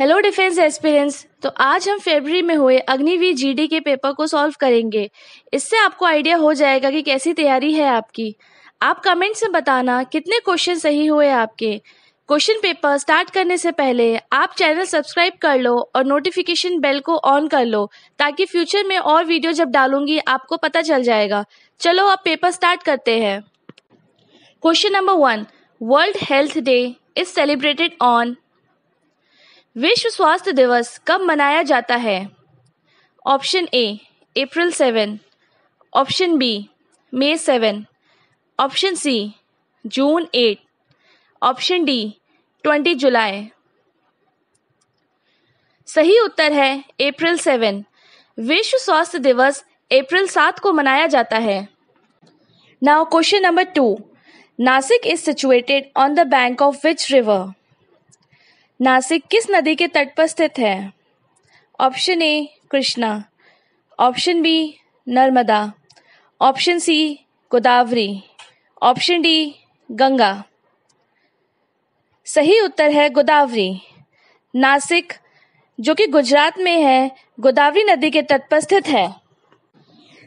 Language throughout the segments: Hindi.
हेलो डिफेंस एक्सपीरियंस तो आज हम फेबरी में हुए अग्निवीर जीडी के पेपर को सॉल्व करेंगे इससे आपको आइडिया हो जाएगा कि कैसी तैयारी है आपकी आप कमेंट्स में बताना कितने क्वेश्चन सही हुए आपके क्वेश्चन पेपर स्टार्ट करने से पहले आप चैनल सब्सक्राइब कर लो और नोटिफिकेशन बेल को ऑन कर लो ताकि फ्यूचर में और वीडियो जब डालूंगी आपको पता चल जाएगा चलो अब पेपर स्टार्ट करते हैं question number one world health day is celebrated on विश्व स्वास्थ्य दिवस कब मनाया जाता है option A April seven option B May seven option C June eight option D twenty July सही उत्तर है अप्रैल सेवन विश्व स्वास्थ्य दिवस अप्रैल सात को मनाया जाता है now question number two Nashik is situated on the bank of which river Nashik किस नदी के तट पर स्थित है option A Krishna option B Narmada option C Godavari option D Ganga सही उत्तर है गोदावरी नासिक जो कि गुजरात में है गोदावरी नदी के तट पर स्थित है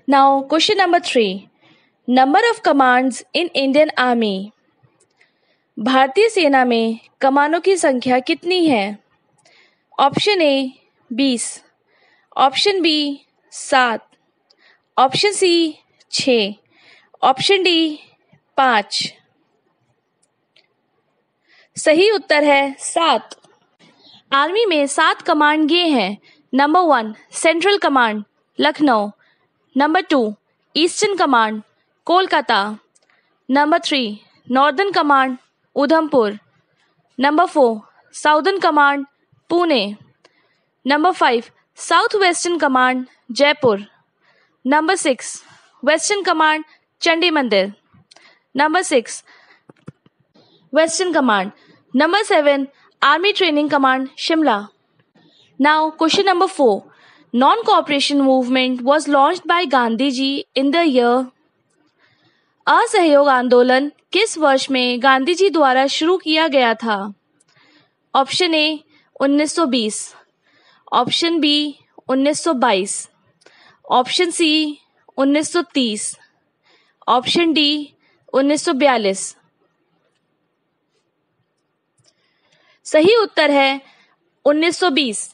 now question number three number of commands in Indian army भारतीय सेना में कमानों की संख्या कितनी है ऑप्शन ए बीस ऑप्शन बी सात ऑप्शन सी छ ऑप्शन डी पाँच सही उत्तर है सात आर्मी में सात कमांड ये हैं number one central command Lucknow number two eastern command Kolkata number three northern command Udhampur. Number 4. Southern Command, Pune. Number 5. Southwestern Command, Jaipur. Number 6. Western Command, Chandi Mandir. Number 6. Western Command. Number 7. Army Training Command, Shimla. Now, question number 4. Non cooperation movement was launched by Gandhiji in the year असहयोग आंदोलन किस वर्ष में गांधी जी द्वारा शुरू किया गया था option A 1920 option B 1922 option C 1930 option D 1942 सही उत्तर है 1920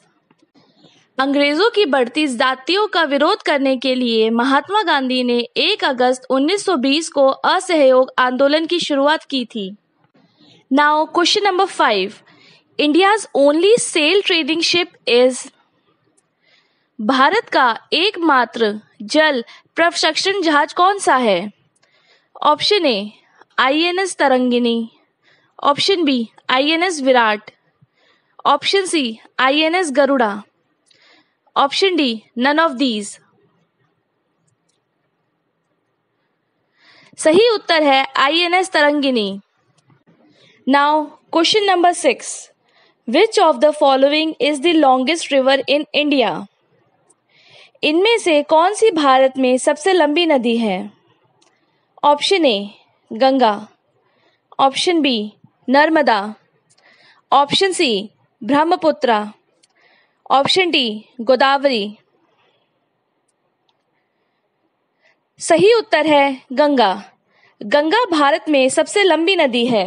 अंग्रेजों की बढ़ती जातियों का विरोध करने के लिए महात्मा गांधी ने 1 अगस्त 1920 को असहयोग आंदोलन की शुरुआत की थी now question number five India's only sail training ship is Bharat का एकमात्र जल प्रशिक्षण जहाज कौन सा है option A I N S Tarangini option B I N S Virat option C I N S Garuda option D none of these सही उत्तर है I N S Tarangini now question number six which of the following is the longest river in India इनमें से कौन सी भारत में सबसे लंबी नदी है option A Ganga option B Narmada option C Brahmaputra option D Godavari सही उत्तर है गंगा गंगा भारत में सबसे लंबी नदी है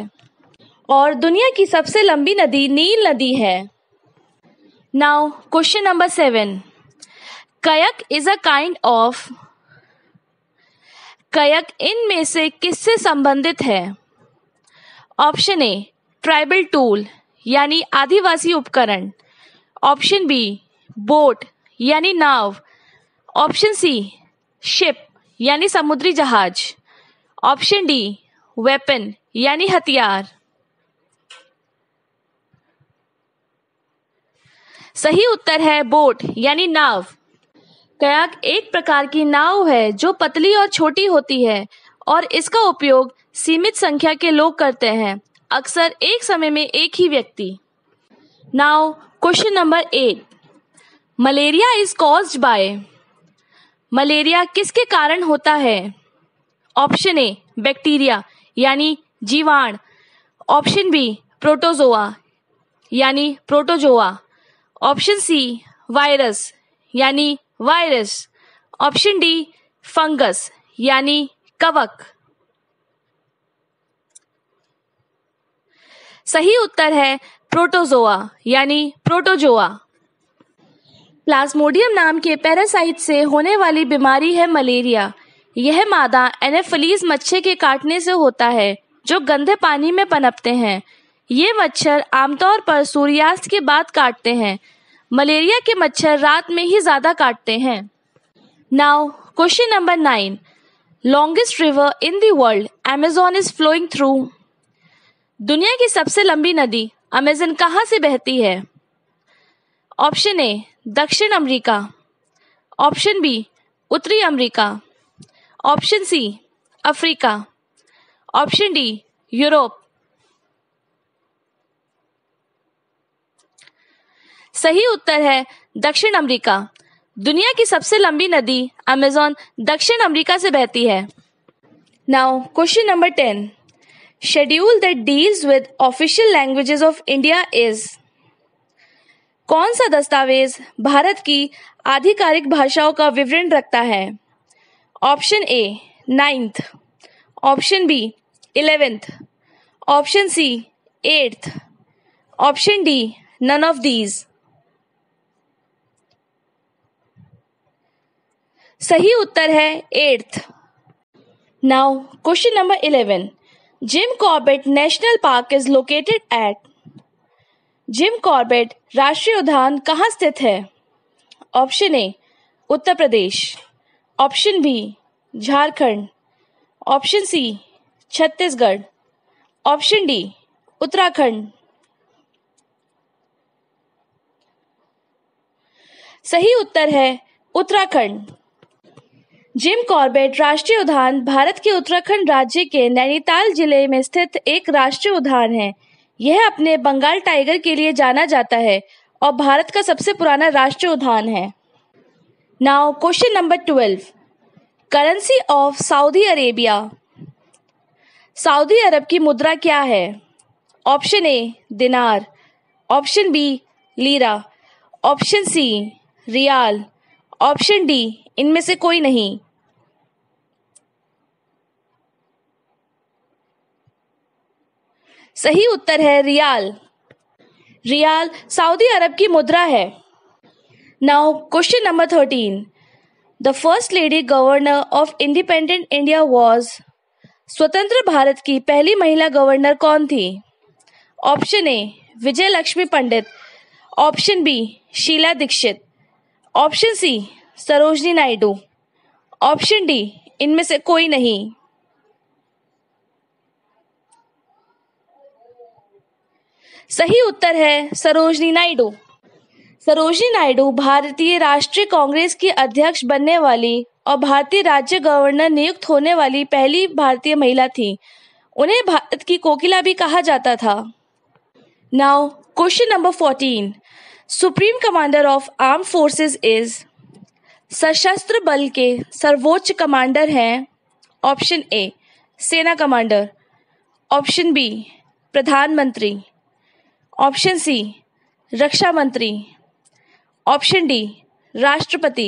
और दुनिया की सबसे लंबी नदी नील नदी है now question number seven kayak is a kind of kayak इनमें से किससे संबंधित है ऑप्शन ए ट्राइबल टूल यानी आदिवासी उपकरण ऑप्शन बी बोट यानी नाव ऑप्शन सी शिप यानी समुद्री जहाज ऑप्शन डी वेपन यानी हथियार सही उत्तर है बोट यानी नाव कयाक एक प्रकार की नाव है जो पतली और छोटी होती है और इसका उपयोग सीमित संख्या के लोग करते हैं अक्सर एक समय में एक ही व्यक्ति नाव question number eight malaria is caused by malaria किसके कारण होता है ऑप्शन ए बैक्टीरिया यानी जीवाण ऑप्शन बी प्रोटोजोआ यानी प्रोटोजोआ ऑप्शन सी वायरस यानी वायरस ऑप्शन डी फंगस यानी कवक सही उत्तर है प्रोटोजोआ यानी प्रोटोजोआ प्लाज्मोडियम नाम के पैरासाइट से होने वाली बीमारी है मलेरिया यह मादा एनेफलीज मच्छर के काटने से होता है जो गंदे पानी में पनपते हैं ये मच्छर आमतौर पर सूर्यास्त के बाद काटते हैं मलेरिया के मच्छर रात में ही ज्यादा काटते हैं now question number nine longest river in the world Amazon is flowing through दुनिया की सबसे लंबी नदी अमेजन कहाँ से बहती है ऑप्शन ए दक्षिण अमेरिका ऑप्शन बी उत्तरी America option C Africa option D Europe सही उत्तर है दक्षिण अमेरिका दुनिया की सबसे लंबी नदी अमेजॉन दक्षिण अमेरिका से बहती है now question number ten schedule that deals with official languages of India is कौन सा दस्तावेज भारत की आधिकारिक भाषाओं का विवरण रखता है option A ninth option B eleventh option C eighth option D none of these सही उत्तर है eighth now question number eleven Jim Corbett national park is located at Jim Corbett राष्ट्रीय उद्यान कहाँ स्थित है option A Uttar Pradesh option B Jharkhand option C Chhattisgarh option D Uttarakhand सही उत्तर है उत्तराखंड जिम कॉर्बेट राष्ट्रीय उद्यान भारत के उत्तराखंड राज्य के नैनीताल जिले में स्थित एक राष्ट्रीय उद्यान है यह अपने बंगाल टाइगर के लिए जाना जाता है और भारत का सबसे पुराना राष्ट्रीय उद्यान है now question number twelve currency of Saudi Arabia Saudi Arab की मुद्रा क्या है option A dinar option B lira option C riyal option D इनमें से कोई नहीं सही उत्तर है रियाल रियाल सऊदी अरब की मुद्रा है now question number thirteen the first lady governor of independent India was स्वतंत्र भारत की पहली महिला गवर्नर कौन थी option A Vijay Lakshmi Pandit option B Sheila Dikshit option C Sarojini Naidu option D इनमें से कोई नहीं सही उत्तर है सरोजनी नायडू सरोजनी नायडू भारतीय राष्ट्रीय कांग्रेस की अध्यक्ष बनने वाली और भारतीय राज्य गवर्नर नियुक्त होने वाली पहली भारतीय महिला थी उन्हें भारत की कोकिला भी कहा जाता था now question number fourteen supreme commander of arm forces is सशस्त्र बल के सर्वोच्च कमांडर हैं ऑप्शन ए सेना कमांडर ऑप्शन बी प्रधानमंत्री ऑप्शन सी रक्षा मंत्री ऑप्शन डी राष्ट्रपति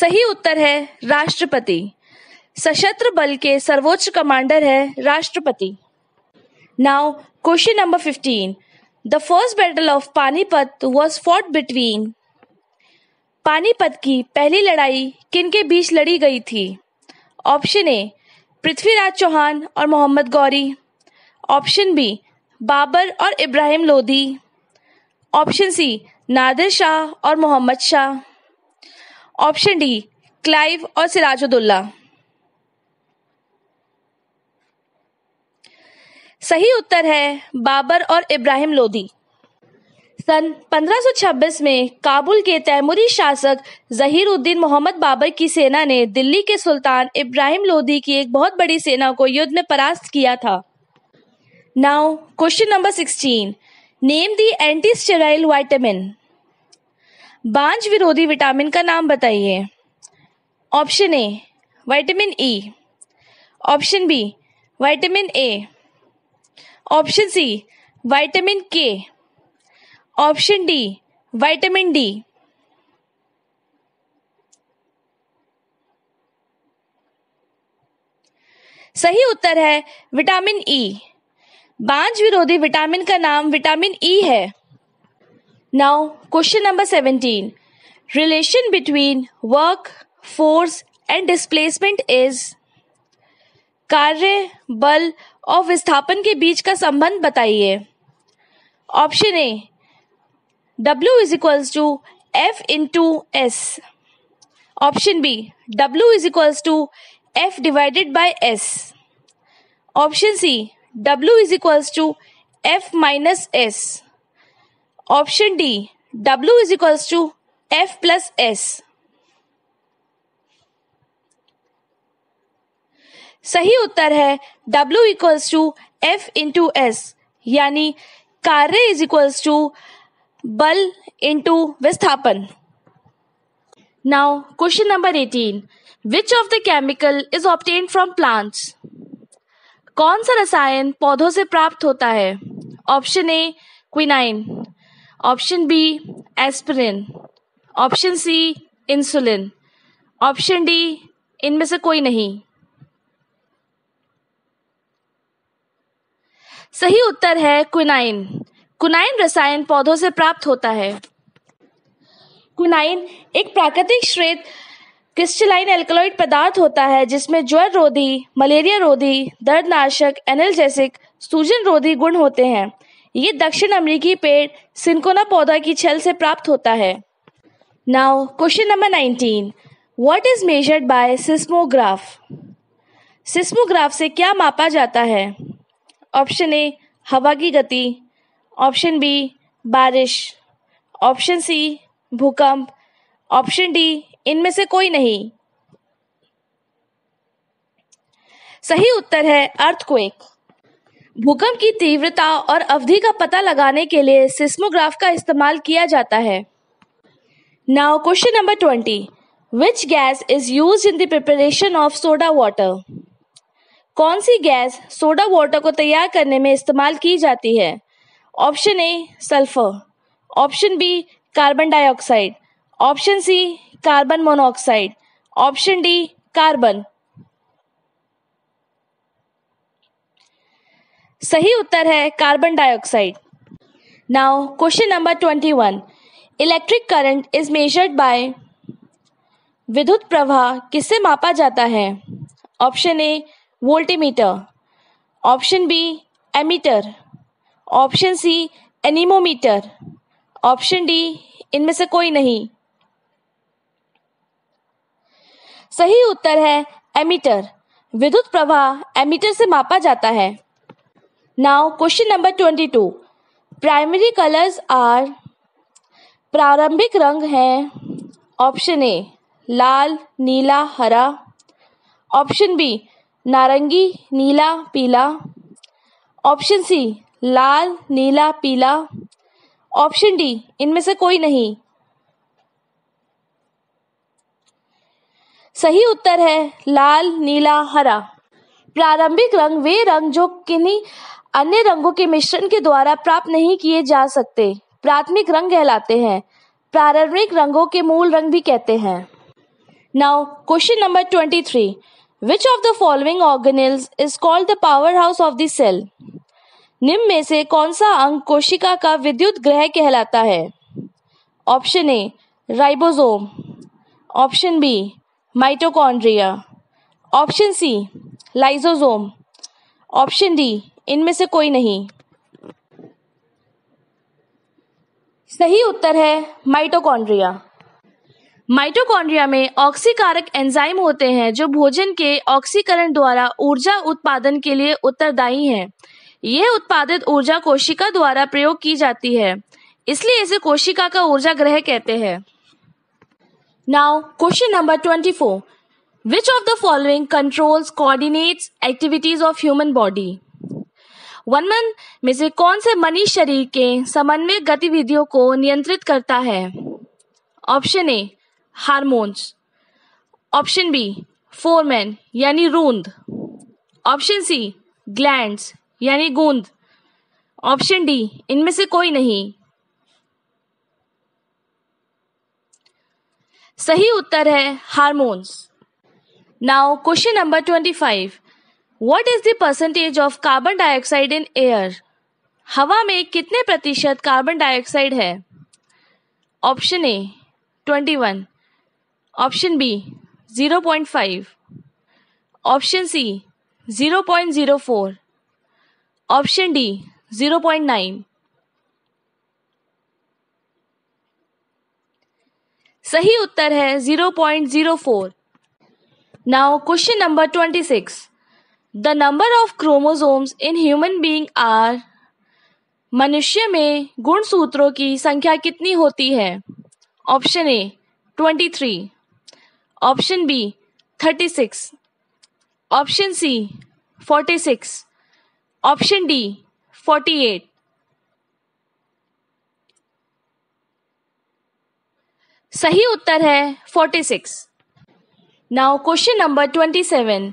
सही उत्तर है राष्ट्रपति सशस्त्र बल के सर्वोच्च कमांडर है राष्ट्रपति now question number fifteen the first battle of Panipat was fought between Panipat की पहली लड़ाई किनके बीच लड़ी गई थी ऑप्शन ए पृथ्वीराज चौहान और मोहम्मद गौरी ऑप्शन बी बाबर और इब्राहिम लोधी ऑप्शन सी नादिर शाह और Mohammad Shah option D Clive और सिराजुद्दुल्ला सही उत्तर है बाबर और इब्राहिम लोधी सन 1526 में काबुल के तैमूरी शासक जहीरुद्दीन मोहम्मद बाबर की सेना ने दिल्ली के सुल्तान इब्राहिम लोधी की एक बहुत बड़ी सेना को युद्ध में परास्त किया था now question number 16 name the anti sterile vitamin बांझ विरोधी विटामिन का नाम बताइए option A vitamin E option B vitamin A option C vitamin K option D vitamin D सही उत्तर है विटामिन ई बांझ विरोधी विटामिन का नाम विटामिन ई है now question number seventeen relation between work force and displacement is कार्य बल और विस्थापन के बीच का संबंध बताइए option A W is equals to F into S. Option B. W is equals to F divided by S. Option C. W is equals to F minus S. Option D. W is equals to F plus S. सही उत्तर है W equals to F into S यानी कार्य इज इक्वल्स टू बल इंटू विस्थापन now question number eighteen which of the chemical is obtain from plants कौन सा रसायन पौधों से प्राप्त होता है option A quinine option B aspirin option C insulin option D इनमें से कोई नहीं सही उत्तर है क्विनाइन कुनाइन रसायन पौधों से प्राप्त होता है कुनाइन एक प्राकृतिक श्वेत क्रिस्टलाइन एल्कलॉइड पदार्थ होता है जिसमें ज्वर रोधी मलेरिया रोधी दर्दनाशक एनल्जेसिक सूजन रोधी गुण होते हैं ये दक्षिण अमेरिकी पेड़ सिंकोना पौधा की छल से प्राप्त होता है now question number nineteen what is measured by seismograph seismograph से क्या मापा जाता है ऑप्शन ए हवा की गति ऑप्शन बी बारिश ऑप्शन सी भूकंप ऑप्शन डी इनमें से कोई नहीं सही उत्तर है अर्थक्वेक भूकंप की तीव्रता और अवधि का पता लगाने के लिए सिस्मोग्राफ का इस्तेमाल किया जाता है now question number twenty which gas is use in depression preparation of soda water कौन सी गैस सोडा वाटर को तैयार करने में इस्तेमाल की जाती है option A sulphur option B carbon dioxide option C carbon monoxide option D carbon सही उत्तर है carbon dioxide now question number twenty one electric current is measured by विद्युत प्रवाह किससे मापा जाता है option A voltmeter option B ammeter option C anemometer option D इनमें से कोई नहीं सही उत्तर है एमीटर विद्युत प्रवाह एमीटर से मापा जाता है now question number twenty two primary colours are प्रारंभिक रंग हैं ऑप्शन ए लाल नीला हरा ऑप्शन बी नारंगी नीला पीला ऑप्शन सी लाल नीला पीला ऑप्शन डी इनमें से कोई नहीं सही उत्तर है लाल नीला हरा प्रारंभिक रंग वे रंग जो किन्हीं अन्य रंगों के मिश्रण के द्वारा प्राप्त नहीं किए जा सकते प्राथमिक रंग कहलाते हैं प्रारंभिक रंगों के मूल रंग भी कहते हैं now question number twenty three which of the following organelles is called the power house of the cell निम्न में से कौन सा अंग कोशिका का विद्युत ग्रह कहलाता है option A ribosome option B mitochondria option C lysosome option D इनमें से कोई नहीं सही उत्तर है माइटोकॉन्ड्रिया माइटोकॉन्ड्रिया में ऑक्सीकारक एंजाइम होते हैं जो भोजन के ऑक्सीकरण द्वारा ऊर्जा उत्पादन के लिए उत्तरदायी हैं ये उत्पादित ऊर्जा कोशिका द्वारा प्रयोग की जाती है इसलिए इसे कोशिका का ऊर्जा ग्रह कहते हैं now question number twenty four which of the following controls coordinates activities of human body वनमन में से कौन से मनीष शरीर के समन्वय गतिविधियों को नियंत्रित करता है option A hormones option B फोरमैन यानी रूंद ऑप्शन सी ग्लैंड्स यानी गूंद ऑप्शन डी इनमें से कोई नहीं सही उत्तर है hormones now question number twenty five what is the percentage of carbon dioxide in air हवा में कितने प्रतिशत कार्बन डाइऑक्साइड है option A twenty one option B zero point five option C zero point zero four option D zero point nine सही उत्तर है zero point zero four now question number twenty six the number of chromosomes in human being are मनुष्य में गुणसूत्रों की संख्या कितनी होती है option A twenty three option B thirty six option C forty six option D forty eight सही उत्तर है forty six now question number twenty seven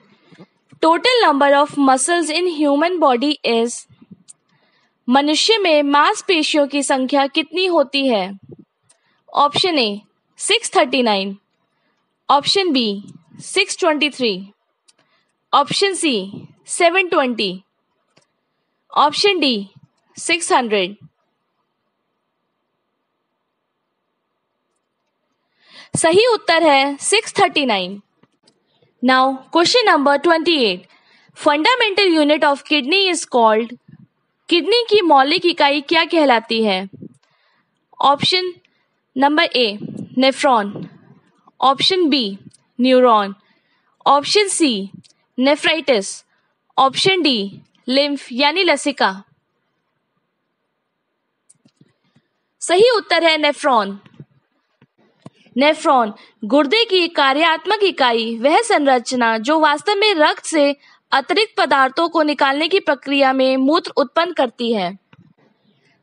total number of muscles in human body is मनुष्य में मांसपेशियों की संख्या कितनी होती है option A 639 option B 623 option C 720 option D six hundred सही उत्तर है six thirty nine now question number twenty eight fundamental unit of kidney is called kidney की मौलिक इकाई क्या कहलाती है option number A nephron option B neuron option C nephritis option D lymph यानी लसिका सही उत्तर है नेफ्रॉन नेफ्रॉन गुर्दे की कार्यात्मक इकाई वह संरचना जो वास्तव में रक्त से अतिरिक्त पदार्थों को निकालने की प्रक्रिया में मूत्र उत्पन्न करती है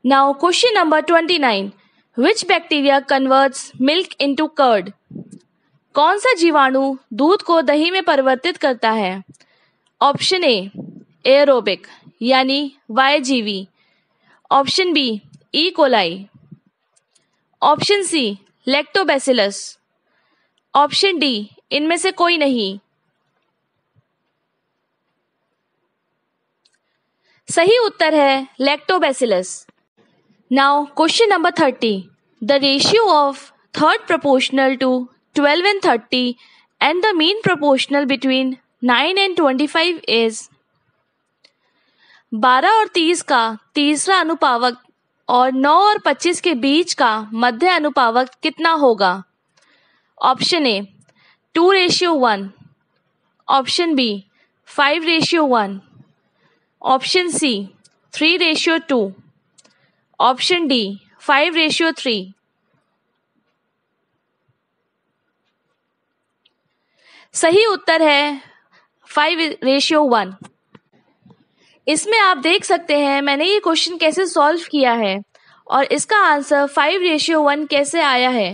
now question number twenty nine which bacteria converts milk into curd कौन सा जीवाणु दूध को दही में परिवर्तित करता है ऑप्शन ए एरोबिक यानी वायजीवी option B E coli option C lactobacillus option D इनमें से कोई नहीं सही उत्तर है lactobacillus now question number thirty the ratio of third to twelve and thirty and the mean proportional between nine and twenty five is बारह और तीस का तीसरा अनुपावक और नौ और पच्चीस के बीच का मध्य अनुपावक कितना होगा option A two ratio one option B five ratio one option C three ratio two option D five ratio three सही उत्तर है फाइव रेशियो वन इसमें आप देख सकते हैं मैंने ये क्वेश्चन कैसे सॉल्व किया है और इसका आंसर फाइव रेशियो वन कैसे आया है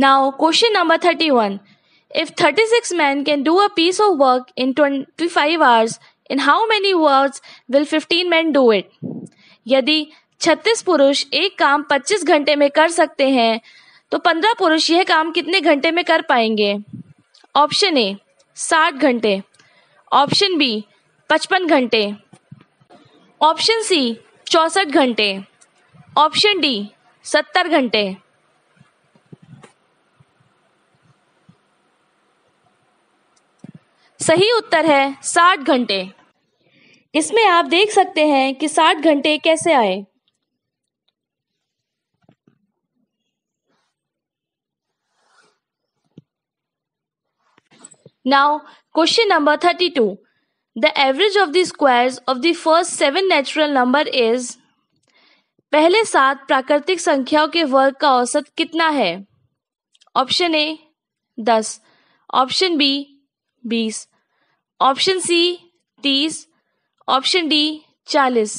Now, question number 31. If 36 men can do a piece of work in 25 hours, in how many hours will 15 men do it? यदि 36 पुरुष एक काम 25 घंटे में कर सकते हैं तो 15 पुरुष यह काम कितने घंटे में कर पाएंगे ऑप्शन ए 60 घंटे ऑप्शन बी 55 घंटे ऑप्शन सी चौंसठ घंटे ऑप्शन डी 70 घंटे सही उत्तर है साठ घंटे इसमें आप देख सकते हैं कि साठ घंटे कैसे आए now question number thirty two the average of the squares of the first seven natural number is पहले सात प्राकृतिक संख्याओं के वर्ग का औसत कितना है ऑप्शन ए दस ऑप्शन बी बीस ऑप्शन सी तीस ऑप्शन डी चालीस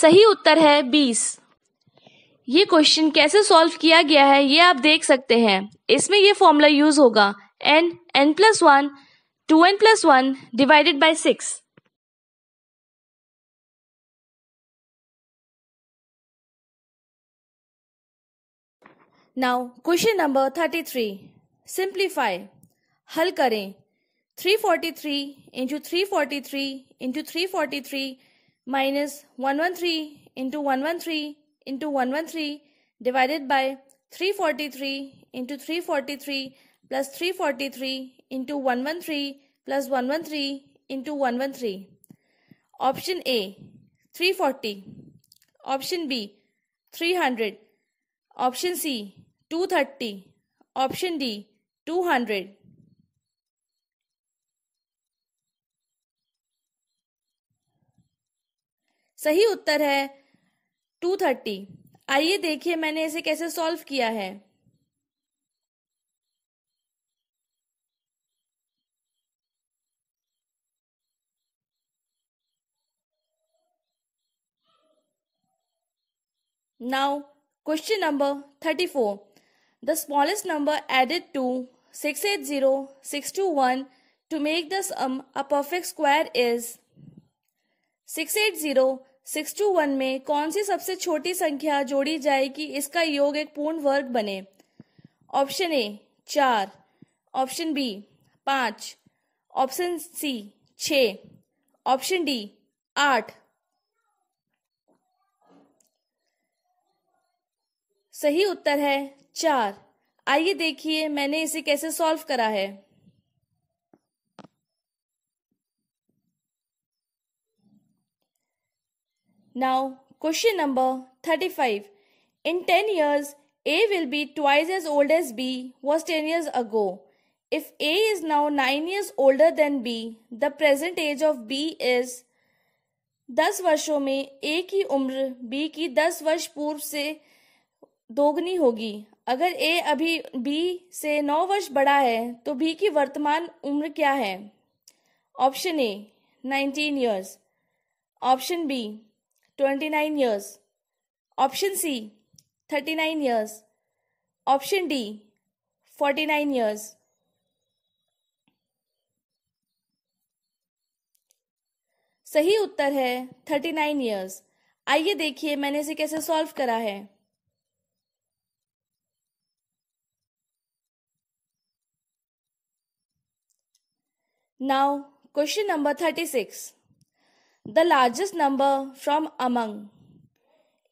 सही उत्तर है बीस ये क्वेश्चन कैसे सॉल्व किया गया है ये आप देख सकते हैं इसमें ये फॉर्मूला यूज होगा N N plus one two N plus one divided by six now question number thirty three simplify हल करें three forty three into three forty three into three forty three minus one one three into one one three into one one three divided by three forty three into three forty three plus three forty three into one one three plus one one three into one one three option A three forty option B three hundred option C two thirty option D two hundred सही उत्तर है टू थर्टी आइए देखिए मैंने इसे कैसे सॉल्व किया है now question number thirty four the smallest number added to 680621 to make the sum a perfect square is 680621 में कौन सी सबसे छोटी संख्या जोड़ी जाए कि इसका योग एक पूर्ण वर्ग बने ऑप्शन ए चार ऑप्शन बी पांच ऑप्शन सी छ ऑप्शन डी आठ सही उत्तर है चार आइए देखिए मैंने इसे कैसे सॉल्व करा है now question number thirty five in ten years A will be twice as old as B was ten years ago if A is now nine years older than B the present age of B is दस वर्षों में ए की उम्र बी की दस वर्ष पूर्व से दोगुनी होगी अगर ए अभी बी से नौ वर्ष बड़ा है तो बी की वर्तमान उम्र क्या है option A nineteen years option B twenty nine years option C thirty nine years option D forty nine years सही उत्तर है थर्टी नाइन ईयर्स आइए देखिए मैंने इसे कैसे सॉल्व करा है Now, question number 36. The largest number from among.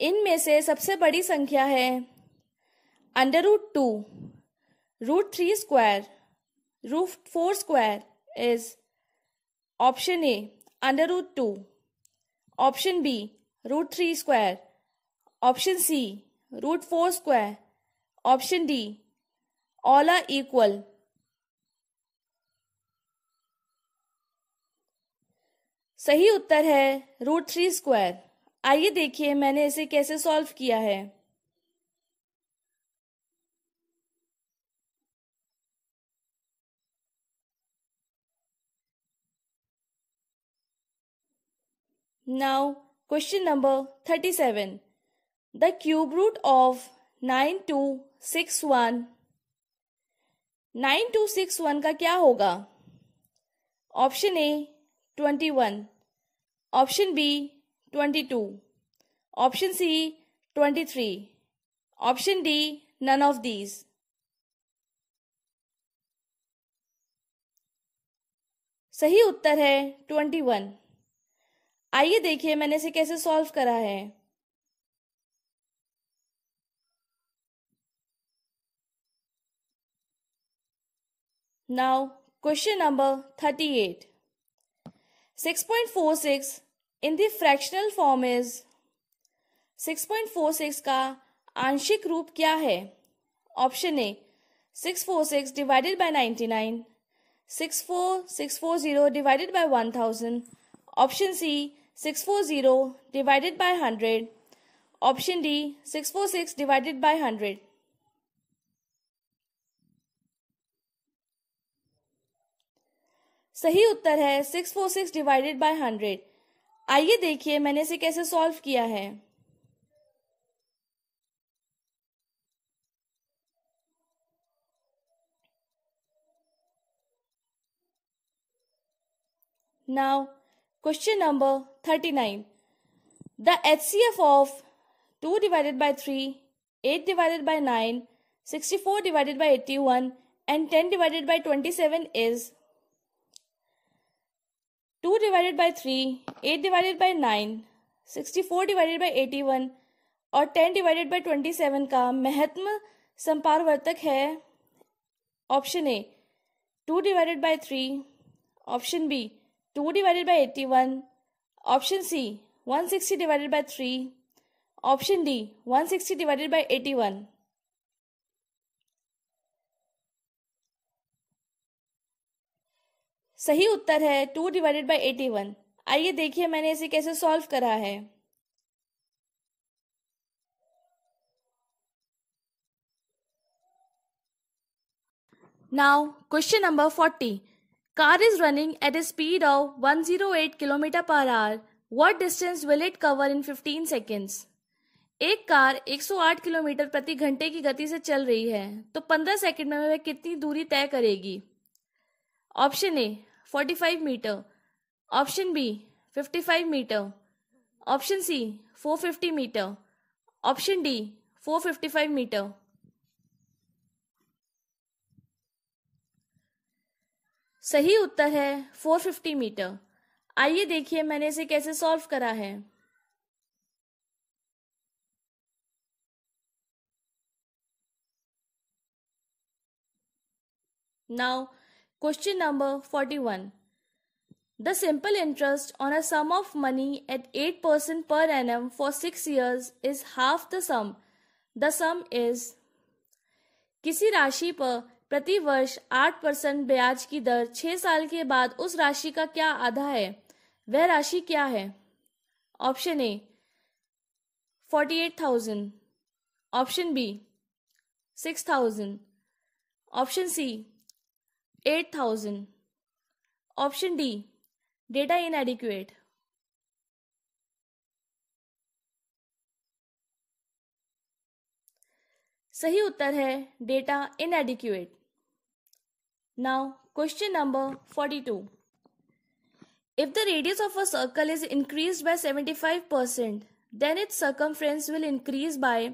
इनमें से सबसे बड़ी संख्या है under root two root three square root four square is option A under root two option B root three square option C root four square option D all are equal सही उत्तर है रूट थ्री स्क्वायर आइए देखिए मैंने इसे कैसे सॉल्व किया है now question number thirty seven the cube root of nine two six one nine two six one का क्या होगा option A twenty one option B twenty two option C twenty three option D none of these सही उत्तर है ट्वेंटी वन आइए देखिए मैंने इसे कैसे सॉल्व करा है now question number thirty eight 6.46 in the fractional form is 6.46 का आंशिक रूप क्या है option A 646 divided by 99 64640 divided by 1000 option C 640 divided by 100 option D 646 divided by 100 सही उत्तर है six four six divided by hundred आइए देखिए मैंने इसे कैसे सॉल्व किया है now question number thirty nine the H C F of to divided by three eight divided by nine sixty four divided by eighty one and ten divided by twenty seven is two divided by three eight divided by nine sixty four divided by eighty one और ten divided by twenty seven का महत्म संपारवर्तक है option A two divided by three option B two divided by eighty one option C one sixty divided by three option D one sixty divided by eighty one सही उत्तर है two divided by eighty one आइए देखिए मैंने इसे कैसे सॉल्व करा है now question number forty car is running at a speed of eight kilometre per hour what distance will it cover in fifteen seconds एक कार 108 किलोमीटर प्रति घंटे की गति से चल रही है तो 15 सेकंड में वह कितनी दूरी तय करेगी option A forty five metre option B fifty five metre option C four fifty metre option D four fifty five metre सही उत्तर है फोर फिफ्टी मीटर आइए देखिए मैंने इसे कैसे सॉल्व करा है now Question number 41. The simple interest on a sum of money at 8% per annum for 6 years is half the sum. The sum is किसी राशि पर प्रति वर्ष 8 परसेंट ब्याज की दर 6 साल के बाद उस राशि का क्या आधा है वह राशि क्या है option A 48,000 option B 6,000 option C eight thousand option D data inadequate सही उत्तर है data inadequate now question number forty two if the radius of a circle is increase by seventy five percent then its friends will increase by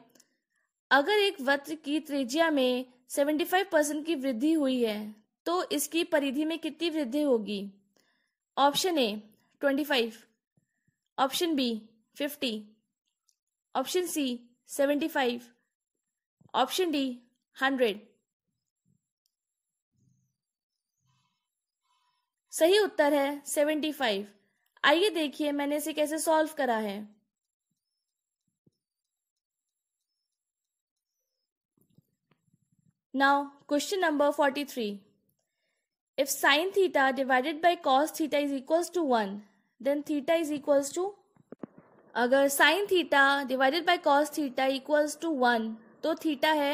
अगर एक वत्र की त्रिज्या में सेवेंटी फाइव परसेंट की वृद्धि हुई है तो इसकी परिधि में कितनी वृद्धि होगी option A twenty five option B fifty option C seventy five option D hundred सही उत्तर है सेवेंटी फाइव आइए देखिए मैंने इसे कैसे सॉल्व करा है now question number forty three If sine theta divided by cos theta is equals to 1, then theta is equals to अगर sine theta divided by cos theta equals to one तो थीटा है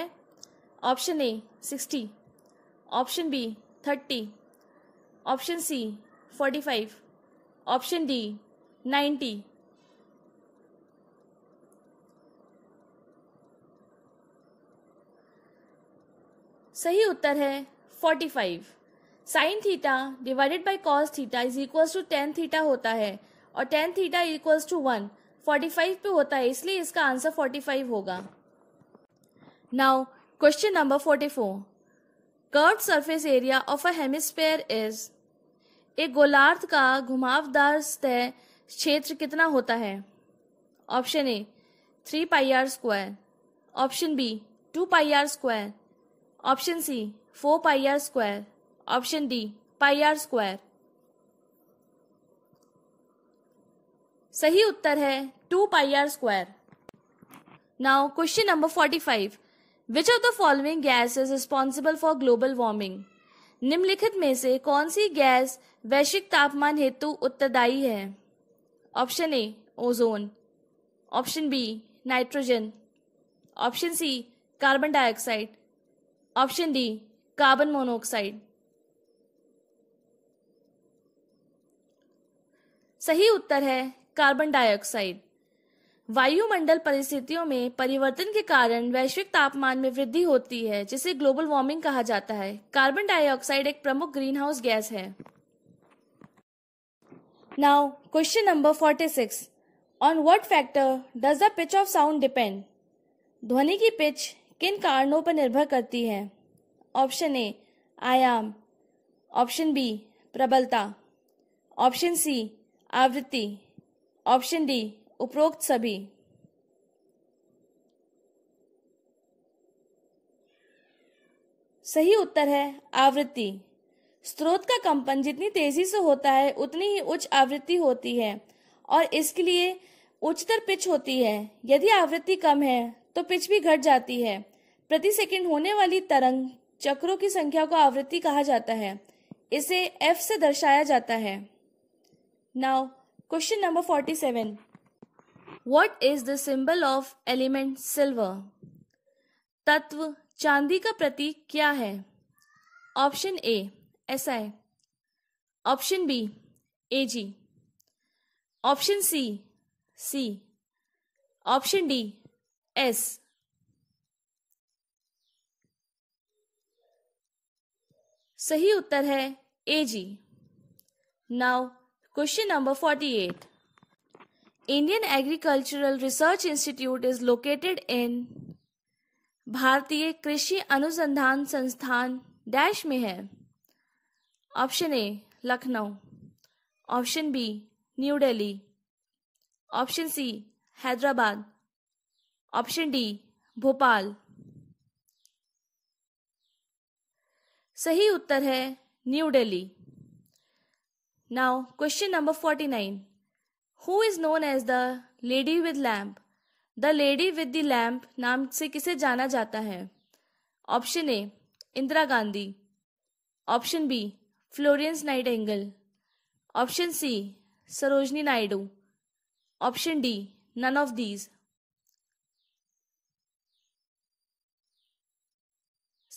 option A sixty option B thirty option C forty five option D ninety सही उत्तर है forty five sine theta divided by cos theta is equal to tan theta होता है और tan theta equal to one forty five पे होता है इसलिए इसका आंसर फोर्टी फाइव होगा now question number forty four curve surface area of a hemisphere is एक गोलार्थ का घुमावदार सतह क्षेत्र कितना होता है option A three pi r square option B two pi r square option C four pi r square option D pi r square सही उत्तर है two pi r square now question number forty five which of the following gas is responsible for global warming निम्नलिखित में से कौन सी गैस वैश्विक तापमान हेतु उत्तरदायी है option A ozone option B nitrogen option C carbon dioxide option D carbon monoxide सही उत्तर है कार्बन डाइऑक्साइड वायुमंडल परिस्थितियों में परिवर्तन के कारण वैश्विक तापमान में वृद्धि होती है जिसे ग्लोबल वार्मिंग कहा जाता है कार्बन डाइऑक्साइड एक प्रमुख ग्रीन हाउस गैस है now question number forty six on what factor does the pitch of sound depend ध्वनि की पिच किन कारणों पर निर्भर करती है ऑप्शन ए आयाम ऑप्शन बी प्रबलता ऑप्शन सी आवृत्ति ऑप्शन डी उपरोक्त सभी सही उत्तर है आवृत्ति स्रोत का कंपन जितनी तेजी से होता है उतनी ही उच्च आवृत्ति होती है और इसके लिए उच्चतर पिच होती है यदि आवृत्ति कम है तो पिच भी घट जाती है प्रति सेकंड होने वाली तरंग चक्रों की संख्या को आवृत्ति कहा जाता है इसे एफ से दर्शाया जाता है Now, question number 47. What is the symbol of element silver? तत्व चांदी का प्रतीक क्या है ऑप्शन ए ऐसा है option B A G option C C option D S सही उत्तर है A G now question number forty eight Indian Agricultural Research Institute is located in भारतीय कृषि अनुसंधान संस्थान डैश में है option A Lucknow option B New Delhi option C Hyderabad option D Bhopal सही उत्तर है New Delhi Now, question number 49. Who is known as the lady with lamp? The lady with the lamp नाम से किसे जाना जाता है option A Indira Gandhi option B Florence Nightingale option C Sarojini Naidu option D none of these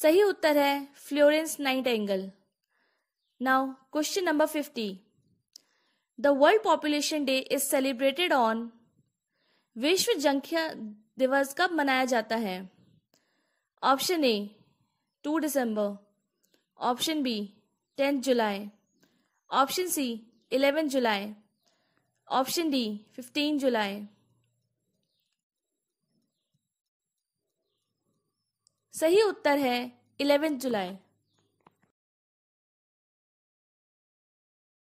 सही उत्तर है Florence Nightingale now question number fifty the World Population Day is celebrated on विश्व जनख्या दिवस कब मनाया जाता है ऑप्शन ए टू दिसंबर ऑप्शन बी टेंथ जुलाई ऑप्शन सी इलेवेंथ जुलाई ऑप्शन डी फिफ्टीन जुलाई सही उत्तर है इलेवेंथ जुलाई